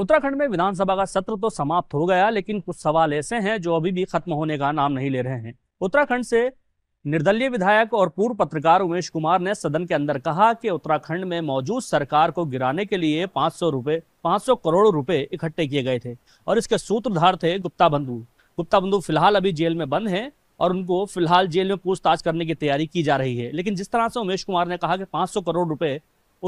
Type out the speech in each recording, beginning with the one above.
उत्तराखंड में विधानसभा का सत्र तो समाप्त हो गया लेकिन कुछ सवाल ऐसे हैं जो अभी भी खत्म होने का नाम नहीं ले रहे हैं उत्तराखंड से निर्दलीय विधायक और पूर्व पत्रकार उमेश कुमार ने सदन के अंदर कहा कि उत्तराखंड में मौजूद सरकार को गिराने के लिए 500 रुपए 500 करोड़ रुपए इकट्ठे किए गए थे और इसके सूत्रधार थे गुप्ता बंधु गुप्ता बंधु फिलहाल अभी जेल में बंद है और उनको फिलहाल जेल में पूछताछ करने की तैयारी की जा रही है लेकिन जिस तरह से उमेश कुमार ने कहा कि 500 करोड़ रुपए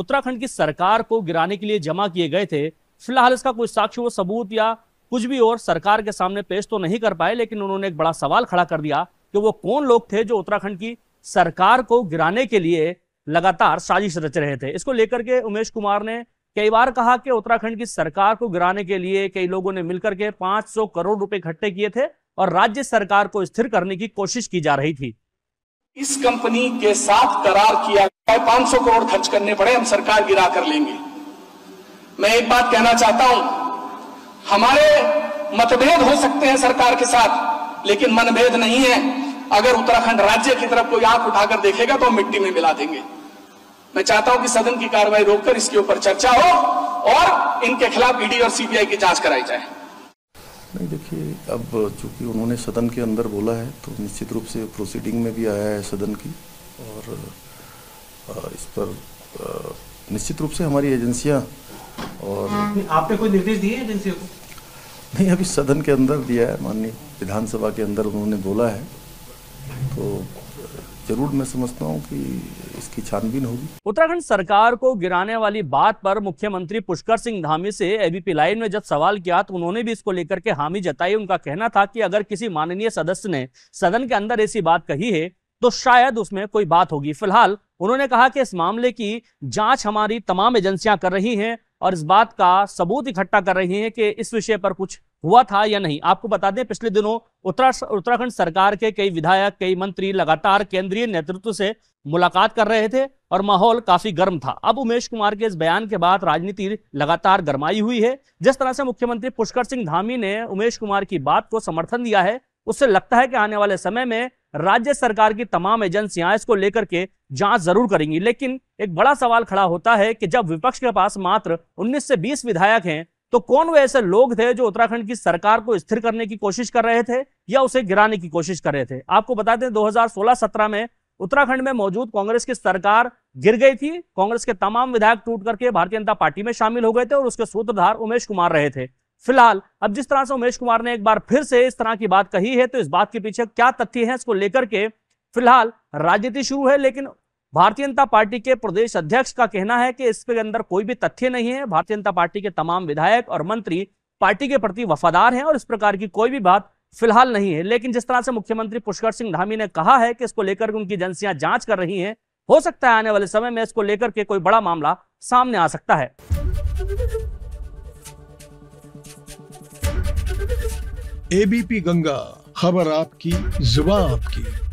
उत्तराखंड की सरकार को गिराने के लिए जमा किए गए थे फिलहाल इसका कोई साक्ष्य व सबूत या कुछ भी और सरकार के सामने पेश तो नहीं कर पाए लेकिन उन्होंने एक बड़ा सवाल खड़ा कर दिया कि वो कौन लोग थे जो उत्तराखंड की सरकार को गिराने के लिए लगातार साजिश रच रहे थे इसको लेकर के उमेश कुमार ने कई बार कहा कि उत्तराखंड की सरकार को गिराने के लिए कई लोगों ने मिलकर के 500 करोड़ रुपए इकट्ठे किए थे और राज्य सरकार को स्थिर करने की कोशिश की जा रही थी इस कंपनी के साथ करार किया पांच सौ करोड़ खर्च करने पड़े हम सरकार गिरा कर लेंगे मैं एक बात कहना चाहता हूं हमारे मतभेद हो सकते हैं सरकार के साथ लेकिन मनभेद नहीं है अगर उत्तराखंड राज्य की तरफ कोई आंख उठाकर देखेगा तो हम मिट्टी में मिला देंगे मैं चाहता हूं कि सदन की कार्रवाई रोककर इसके ऊपर चर्चा हो और इनके खिलाफ ईडी और सीबीआई की जांच कराई जाए नहीं देखिए अब चूंकि उन्होंने सदन के अंदर बोला है तो निश्चित रूप से प्रोसीडिंग में भी आया है सदन की और इस पर निश्चित रूप से हमारी एजेंसियां और आपने कोई निर्देश दिए एजेंसियों को नहीं अभी सदन के अंदर दिया है माननीय विधानसभा के अंदर उन्होंने बोला है तो जरूर मैं समझता हूँ कि इसकी छानबीन होगी उत्तराखंड सरकार को गिराने वाली बात पर मुख्यमंत्री पुष्कर सिंह धामी से एबीपी लाइन में जब सवाल किया तो उन्होंने भी इसको लेकर के हामी जताई उनका कहना था कि अगर किसी माननीय सदस्य ने सदन के अंदर ऐसी बात कही है तो शायद उसमें कोई बात होगी फिलहाल उन्होंने कहा कि इस मामले की जांच हमारी तमाम एजेंसियां कर रही हैं और इस बात का सबूत इकट्ठा कर रही हैं कि इस विषय पर कुछ हुआ था या नहीं आपको बता दें पिछले दिनों उत्तरा उत्तराखंड सरकार के कई विधायक कई मंत्री लगातार केंद्रीय नेतृत्व से मुलाकात कर रहे थे और माहौल काफी गर्म था अब उमेश कुमार के इस बयान के बाद राजनीति लगातार गर्माई हुई है जिस तरह से मुख्यमंत्री पुष्कर सिंह धामी ने उमेश कुमार की बात को समर्थन दिया है उससे लगता है कि आने वाले समय में राज्य सरकार की तमाम एजेंसियां इसको लेकर के जांच जरूर करेंगी लेकिन एक बड़ा सवाल खड़ा होता है कि जब विपक्ष के पास मात्र 19 से 20 विधायक हैं तो कौन वे ऐसे लोग थे जो उत्तराखंड की सरकार को स्थिर करने की कोशिश कर रहे थे या उसे गिराने की कोशिश कर रहे थे आपको बता दें 2016-17 में उत्तराखंड में मौजूद कांग्रेस की सरकार गिर गई थी कांग्रेस के तमाम विधायक टूट करके भारतीय जनता पार्टी में शामिल हो गए थे और उसके सूत्रधार उमेश कुमार रहे थे फिलहाल अब जिस तरह से उमेश कुमार ने एक बार फिर से इस तरह की बात कही है तो इस बात के पीछे क्या तथ्य है इसको लेकर के फिलहाल राजनीति शुरू है लेकिन भारतीय जनता पार्टी के प्रदेश अध्यक्ष का कहना है कि इसके अंदर कोई भी तथ्य नहीं है भारतीय जनता पार्टी के तमाम विधायक और मंत्री पार्टी के प्रति वफादार हैं और इस प्रकार की कोई भी बात फिलहाल नहीं है लेकिन जिस तरह से मुख्यमंत्री पुष्कर सिंह धामी ने कहा है कि इसको लेकर उनकी एजेंसियां जांच कर रही हैं हो सकता है आने वाले समय में इसको लेकर के कोई बड़ा मामला सामने आ सकता है एबीपी गंगा खबर आपकी जुबा आपकी